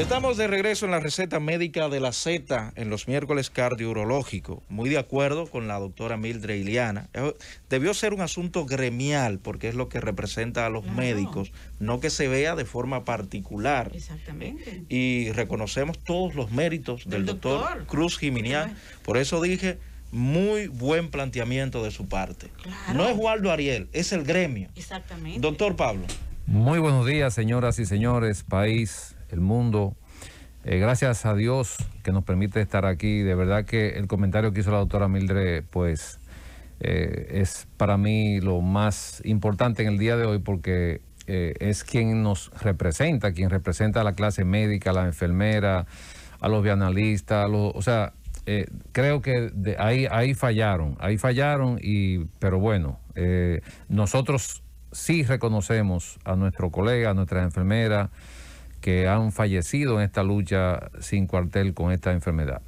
Estamos de regreso en la receta médica de la Z en los miércoles cardiurológico. Muy de acuerdo con la doctora Mildred Iliana. Eh, debió ser un asunto gremial porque es lo que representa a los médicos, no que se vea de forma particular. Exactamente. Eh, y reconocemos todos los méritos del, doctor, Cruz Jiminián. Por eso dije, muy buen planteamiento de su parte. No es Waldo Ariel, es el gremio. Exactamente. Doctor Pablo. Muy buenos días, señoras y señores, país el mundo. Eh, gracias a Dios que nos permite estar aquí. De verdad que el comentario que hizo la doctora Mildred, pues, eh, es para mí lo más importante en el día de hoy porque eh, es quien nos representa, quien representa a la clase médica, a la enfermera, a los bianalistas, o sea, creo que ahí, ahí fallaron, ahí fallaron, y, pero bueno, nosotros sí reconocemos a nuestro colega, a nuestra enfermera, que han fallecido en esta lucha sin cuartel con esta enfermedad.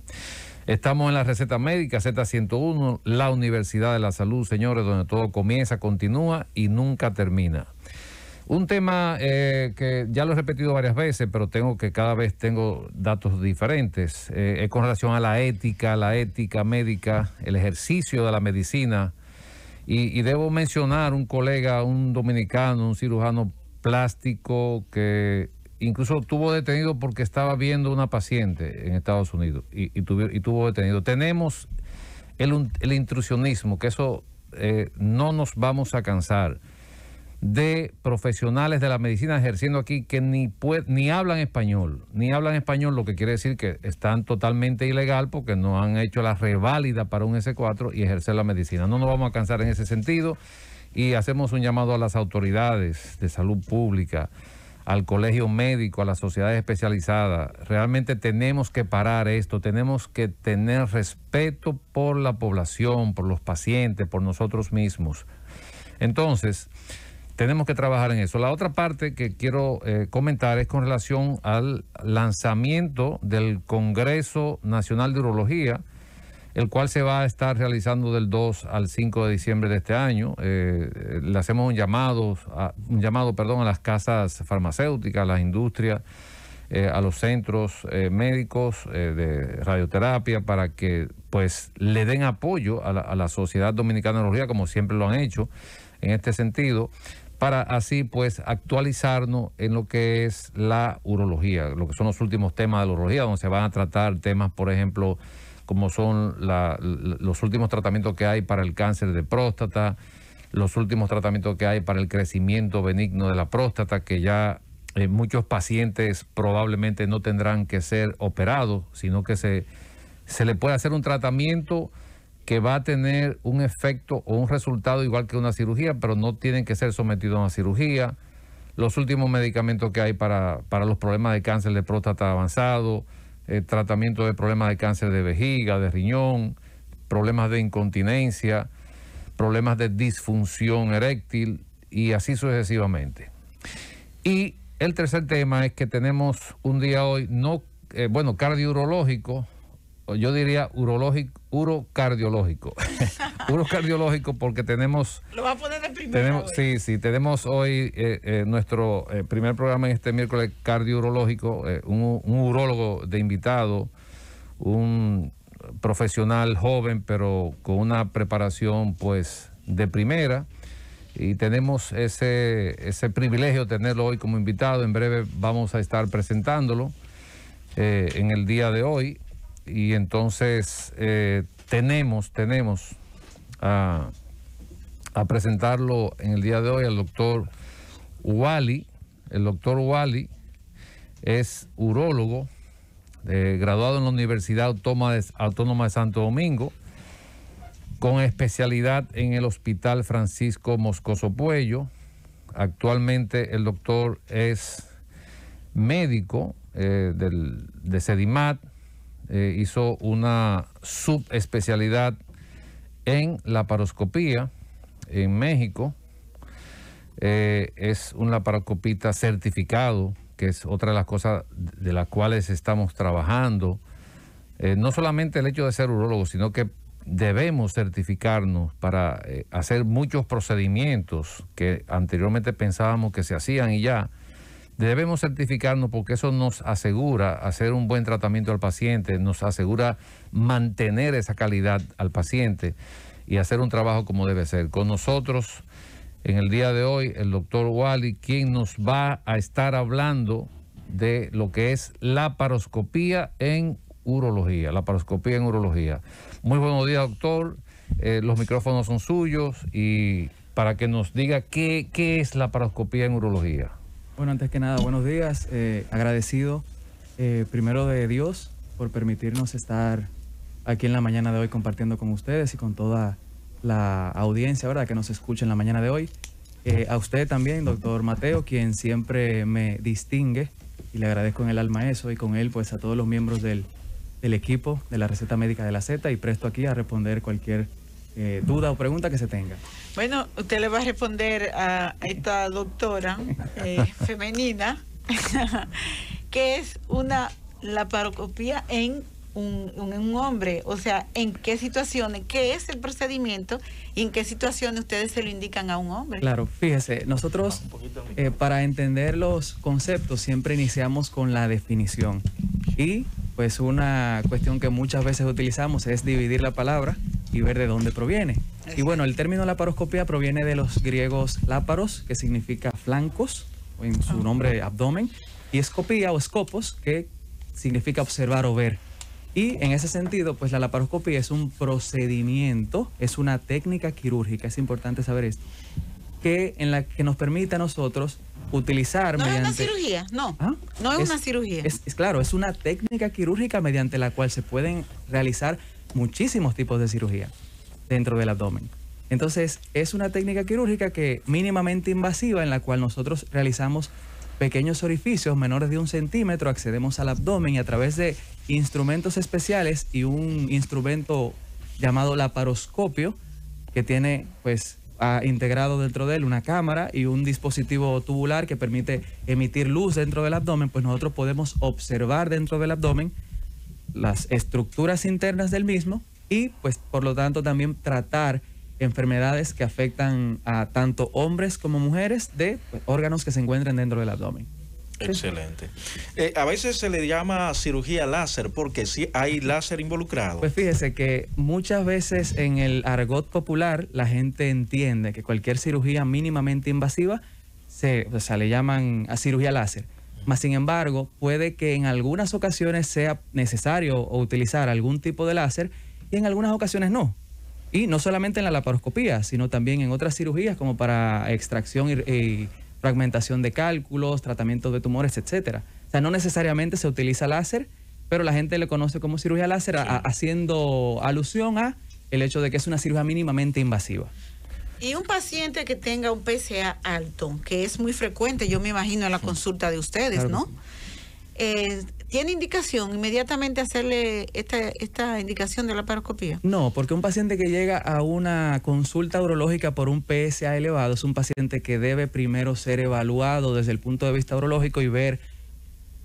Estamos en la receta médica Z101, la Universidad de la Salud, señores, donde todo comienza, continúa y nunca termina. Un tema eh, que ya lo he repetido varias veces, pero tengo que cada vez tengo datos diferentes, eh, es con relación a la ética, la ética médica, el ejercicio de la medicina. y debo mencionar un colega, un dominicano, un cirujano plástico que incluso tuvo detenido porque estaba viendo una paciente en Estados Unidos y, y, tuvo, detenido. Tenemos el, intrusionismo, que eso eh, no nos vamos a cansar de profesionales de la medicina ejerciendo aquí que ni, ni hablan español, ni hablan español, lo que quiere decir que están totalmente ilegal porque no han hecho la reválida para un S4 y ejercer la medicina. No nos vamos a cansar en ese sentido y hacemos un llamado a las autoridades de salud pública, al colegio médico, a las sociedades especializadas. Realmente tenemos que parar esto, tenemos que tener respeto por la población, por los pacientes, por nosotros mismos. Entonces, tenemos que trabajar en eso. La otra parte que quiero eh, comentar es con relación al lanzamiento del Congreso Nacional de Urología, el cual se va a estar realizando del 2 al 5 de diciembre de este año. Eh, le hacemos un llamado, a, un llamado perdón, a las casas farmacéuticas, a las industrias, eh, a los centros eh, médicos de radioterapia para que pues le den apoyo a la, Sociedad Dominicana de urología... como siempre lo han hecho en este sentido para así pues actualizarnos en lo que es la urología, lo que son los últimos temas de la urología, donde se van a tratar temas, por ejemplo, como son los últimos tratamientos que hay para el cáncer de próstata, los últimos tratamientos que hay para el crecimiento benigno de la próstata, que ya eh, muchos pacientes probablemente no tendrán que ser operados, sino que se, le puede hacer un tratamiento que va a tener un efecto o un resultado igual que una cirugía, pero no tienen que ser sometidos a una cirugía. Los últimos medicamentos que hay para, para los problemas de cáncer de próstata avanzado, eh, tratamiento de problemas de cáncer de vejiga, de riñón, problemas de incontinencia, problemas de disfunción eréctil y así sucesivamente. Y el tercer tema es que tenemos un día hoy, no, eh, bueno, cardiurológico, yo diría urológico, urocardiológico. puros cardiológicos porque tenemos... Lo va a poner de primero. Tenemos, sí, sí, tenemos hoy eh, eh, nuestro eh, primer programa en este miércoles cardiurológico un, un urólogo de invitado, un profesional joven pero con una preparación pues de primera y tenemos ese, ese privilegio de tenerlo hoy como invitado. En breve vamos a estar presentándolo en el día de hoy. Y entonces tenemos, tenemos a, presentarlo en el día de hoy al doctor Wally. El doctor Wally es urólogo, eh, graduado en la Universidad Autónoma de Santo Domingo, con especialidad en el Hospital Francisco Moscoso Puello. Actualmente el doctor es médico eh, de Sedimat, eh, hizo una subespecialidad en laparoscopía en México. Eh, es un laparoscopista certificado, que es otra de las cosas de las cuales estamos trabajando. Eh, no solamente el hecho de ser urólogo, sino que debemos certificarnos para eh, hacer muchos procedimientos que anteriormente pensábamos que se hacían y ya Debemos certificarnos porque eso nos asegura hacer un buen tratamiento al paciente, nos asegura mantener esa calidad al paciente y hacer un trabajo como debe ser. Con nosotros en el día de hoy el doctor Wally, quien nos va a estar hablando de lo que es la paroscopía en urología, la paroscopía en urología. Muy buenos días, doctor. Eh, los micrófonos son suyos y para que nos diga qué es la paroscopía en urología. Bueno, antes que nada, buenos días. Eh, agradecido eh, primero de Dios por permitirnos estar aquí en la mañana de hoy compartiendo con ustedes y con toda la audiencia, ¿verdad? Que nos escucha en la mañana de hoy. Eh, a usted también, doctor Mateo, quien siempre me distingue y le agradezco en el alma eso y con él pues a todos los miembros del, del equipo de la Receta Médica de la Z y presto aquí a responder cualquier eh, duda o pregunta que se tenga. Bueno, usted le va a responder a esta doctora eh, femenina, que es una parocopía en un, hombre, o sea, en qué situaciones, qué es el procedimiento y en qué situaciones ustedes se lo indican a un hombre. Claro, fíjese, nosotros eh, para entender los conceptos siempre iniciamos con la definición y pues una cuestión que muchas veces utilizamos es dividir la palabra y ver de dónde proviene. Y bueno, el término laparoscopía proviene de los griegos láparos, que significa flancos, o en su nombre abdomen, y escopía o escopos, que significa observar o ver. Y en ese sentido, pues la laparoscopia es un procedimiento, es una técnica quirúrgica, es importante saber esto, que en la que nos permite a nosotros utilizar no es una cirugía, no. ¿Ah? No es, una cirugía. es, claro, es una técnica quirúrgica mediante la cual se pueden realizar muchísimos tipos de cirugía dentro del abdomen. Entonces, es una técnica quirúrgica que mínimamente invasiva en la cual nosotros realizamos pequeños orificios menores de un centímetro, accedemos al abdomen y a través de instrumentos especiales y un instrumento llamado laparoscopio que tiene pues ha integrado dentro de él una cámara y un dispositivo tubular que permite emitir luz dentro del abdomen, pues nosotros podemos observar dentro del abdomen las estructuras internas del mismo y pues por lo tanto también tratar enfermedades que afectan a tanto hombres como mujeres de pues, órganos que se encuentren dentro del abdomen. Excelente. Eh, a veces se le llama cirugía láser porque sí hay láser involucrado. Pues fíjese que muchas veces en el argot popular la gente entiende que cualquier cirugía mínimamente invasiva se, le llaman a cirugía láser sin embargo, puede que en algunas ocasiones sea necesario utilizar algún tipo de láser y en algunas ocasiones no. Y no solamente en la laparoscopía, sino también en otras cirugías como para extracción y, fragmentación de cálculos, tratamiento de tumores, etc. O sea, no necesariamente se utiliza láser, pero la gente le conoce como cirugía láser haciendo alusión a el hecho de que es una cirugía mínimamente invasiva. Y un paciente que tenga un PSA alto, que es muy frecuente, yo me imagino, en la consulta de ustedes, ¿no? Eh, ¿Tiene indicación inmediatamente hacerle esta, esta indicación de la paroscopía? No, porque un paciente que llega a una consulta urológica por un PSA elevado es un paciente que debe primero ser evaluado desde el punto de vista urológico y ver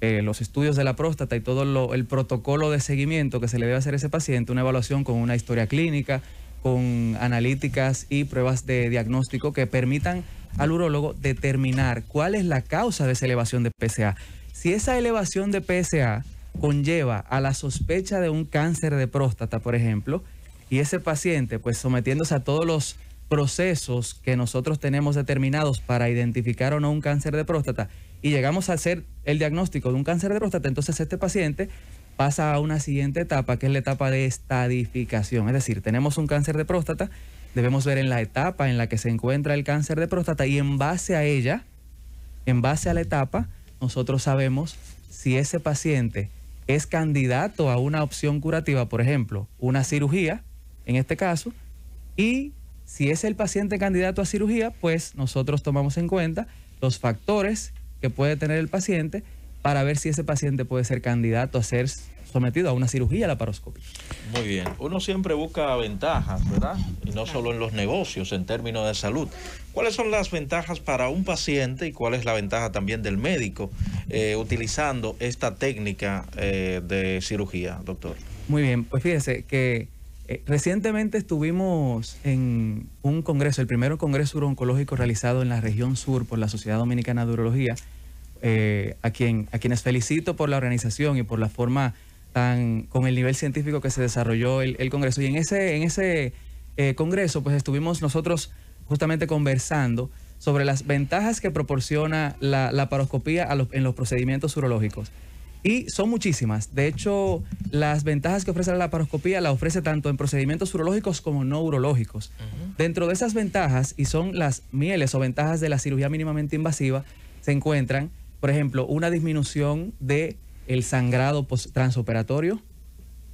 eh, los estudios de la próstata y todo el protocolo de seguimiento que se le debe hacer a ese paciente, una evaluación con una historia clínica, con analíticas y pruebas de diagnóstico que permitan al urólogo determinar cuál es la causa de esa elevación de PSA. Si esa elevación de PSA conlleva a la sospecha de un cáncer de próstata, por ejemplo, y ese paciente, pues sometiéndose a todos los procesos que nosotros tenemos determinados para identificar o no un cáncer de próstata, y llegamos a hacer el diagnóstico de un cáncer de próstata, entonces este paciente pasa a una siguiente etapa, que es la etapa de estadificación. Es decir, tenemos un cáncer de próstata, debemos ver en la etapa en la que se encuentra el cáncer de próstata y en base a ella, en base a la etapa, nosotros sabemos si ese paciente es candidato a una opción curativa, por ejemplo, una cirugía, en este caso, y si es el paciente candidato a cirugía, pues nosotros tomamos en cuenta los factores que puede tener el paciente para ver si ese paciente puede ser candidato a ser sometido a una cirugía laparoscópica. Muy bien, uno siempre busca ventajas, ¿verdad? Y no solo en los negocios, en términos de salud. ¿Cuáles son las ventajas para un paciente y cuál es la ventaja también del médico eh, utilizando esta técnica eh, de cirugía, doctor? Muy bien, pues fíjese que eh, recientemente estuvimos en un congreso, el primer congreso oncológico realizado en la región sur por la Sociedad Dominicana de Urología, eh, a, quien, a quienes felicito por la organización y por la forma tan, con el nivel científico que se desarrolló el, Congreso. Y en ese, en ese eh, Congreso, pues estuvimos nosotros justamente conversando sobre las ventajas que proporciona la, la paroscopía en los procedimientos urológicos. Y son muchísimas. De hecho, las ventajas que ofrece la laparoscopía la ofrece tanto en procedimientos urológicos como no urológicos. Dentro de esas ventajas, y son las mieles o ventajas de la cirugía mínimamente invasiva, se encuentran por ejemplo, una disminución de el sangrado transoperatorio,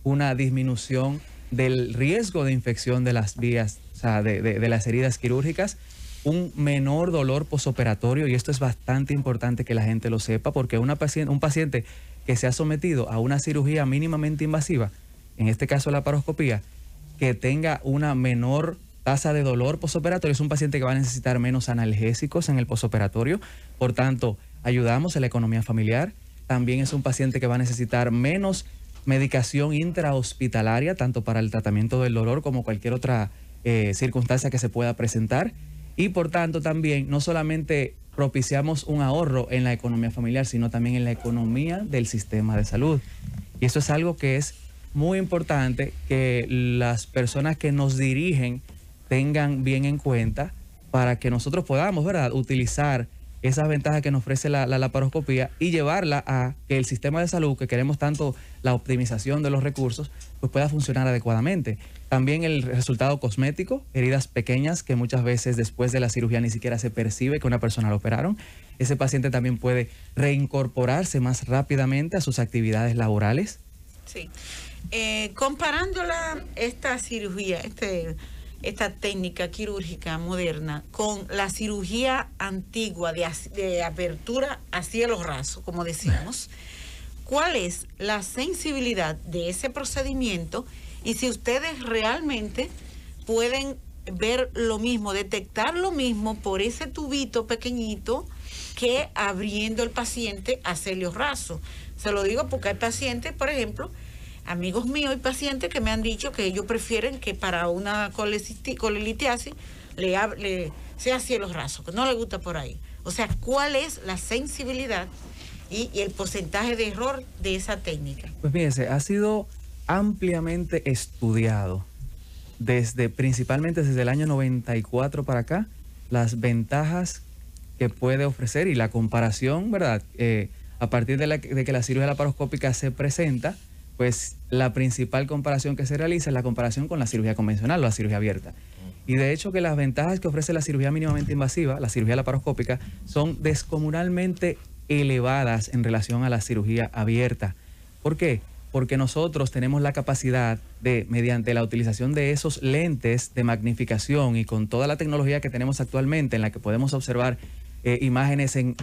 una disminución del riesgo de infección de las vías, o sea, de, las heridas quirúrgicas, un menor dolor posoperatorio, y esto es bastante importante que la gente lo sepa, porque una paciente, un paciente que se ha sometido a una cirugía mínimamente invasiva, en este caso la paroscopía, que tenga una menor tasa de dolor posoperatorio, es un paciente que va a necesitar menos analgésicos en el posoperatorio, por tanto, ayudamos en la economía familiar. También es un paciente que va a necesitar menos medicación intrahospitalaria, tanto para el tratamiento del dolor como cualquier otra eh, circunstancia que se pueda presentar. Y por tanto también no solamente propiciamos un ahorro en la economía familiar, sino también en la economía del sistema de salud. Y eso es algo que es muy importante que las personas que nos dirigen tengan bien en cuenta para que nosotros podamos, ¿verdad?, utilizar esas ventajas que nos ofrece la, laparoscopía y llevarla a que el sistema de salud, que queremos tanto la optimización de los recursos, pues pueda funcionar adecuadamente. También el resultado cosmético, heridas pequeñas que muchas veces después de la cirugía ni siquiera se percibe que una persona lo operaron. Ese paciente también puede reincorporarse más rápidamente a sus actividades laborales. Sí. Eh, comparándola esta cirugía, este esta técnica quirúrgica moderna con la cirugía antigua de, apertura hacia los rasos, como decimos, cuál es la sensibilidad de ese procedimiento y si ustedes realmente pueden ver lo mismo, detectar lo mismo por ese tubito pequeñito que abriendo el paciente a los raso. Se lo digo porque hay pacientes, por ejemplo, amigos míos y pacientes que me han dicho que ellos prefieren que para una colelitiasis le, sea cielo raso, que no le gusta por ahí. O sea, ¿cuál es la sensibilidad y, el porcentaje de error de esa técnica? Pues fíjense, ha sido ampliamente estudiado desde principalmente desde el año 94 para acá las ventajas que puede ofrecer y la comparación, ¿verdad? Eh, a partir de, la, de, que la cirugía laparoscópica se presenta, pues la principal comparación que se realiza es la comparación con la cirugía convencional o la cirugía abierta. Y de hecho que las ventajas que ofrece la cirugía mínimamente invasiva, la cirugía laparoscópica, son descomunalmente elevadas en relación a la cirugía abierta. ¿Por qué? Porque nosotros tenemos la capacidad de, mediante la utilización de esos lentes de magnificación y con toda la tecnología que tenemos actualmente en la que podemos observar eh, imágenes en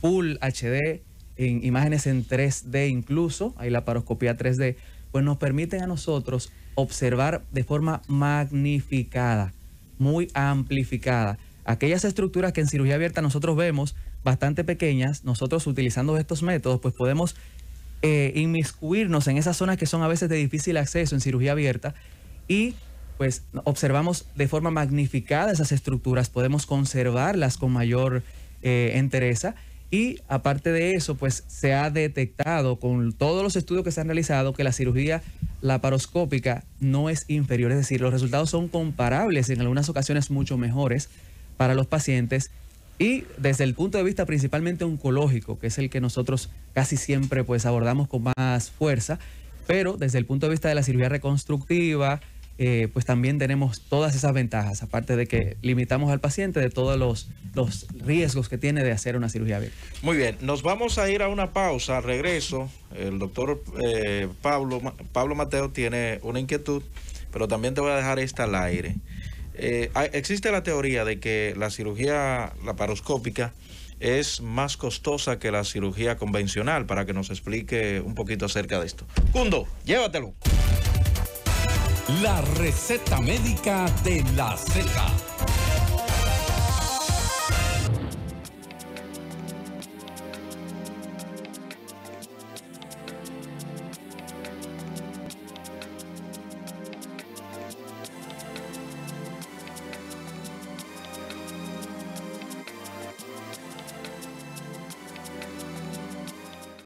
Full HD, en imágenes en 3D incluso, hay la paroscopía 3D, pues nos permiten a nosotros observar de forma magnificada, muy amplificada. Aquellas estructuras que en cirugía abierta nosotros vemos bastante pequeñas, nosotros utilizando estos métodos, pues podemos eh, inmiscuirnos en esas zonas que son a veces de difícil acceso en cirugía abierta y pues observamos de forma magnificada esas estructuras, podemos conservarlas con mayor eh, entereza y aparte de eso, pues se ha detectado con todos los estudios que se han realizado que la cirugía laparoscópica no es inferior, es decir, los resultados son comparables, en algunas ocasiones mucho mejores para los pacientes. Y desde el punto de vista principalmente oncológico, que es el que nosotros casi siempre pues abordamos con más fuerza, pero desde el punto de vista de la cirugía reconstructiva, eh, pues también tenemos todas esas ventajas, aparte de que limitamos al paciente de todos los, riesgos que tiene de hacer una cirugía abierta. Muy bien, nos vamos a ir a una pausa, al regreso. El doctor eh, Pablo, Pablo Mateo tiene una inquietud, pero también te voy a dejar esta al aire. Eh, existe la teoría de que la cirugía laparoscópica es más costosa que la cirugía convencional, para que nos explique un poquito acerca de esto. Cundo, llévatelo. La receta médica de la seca.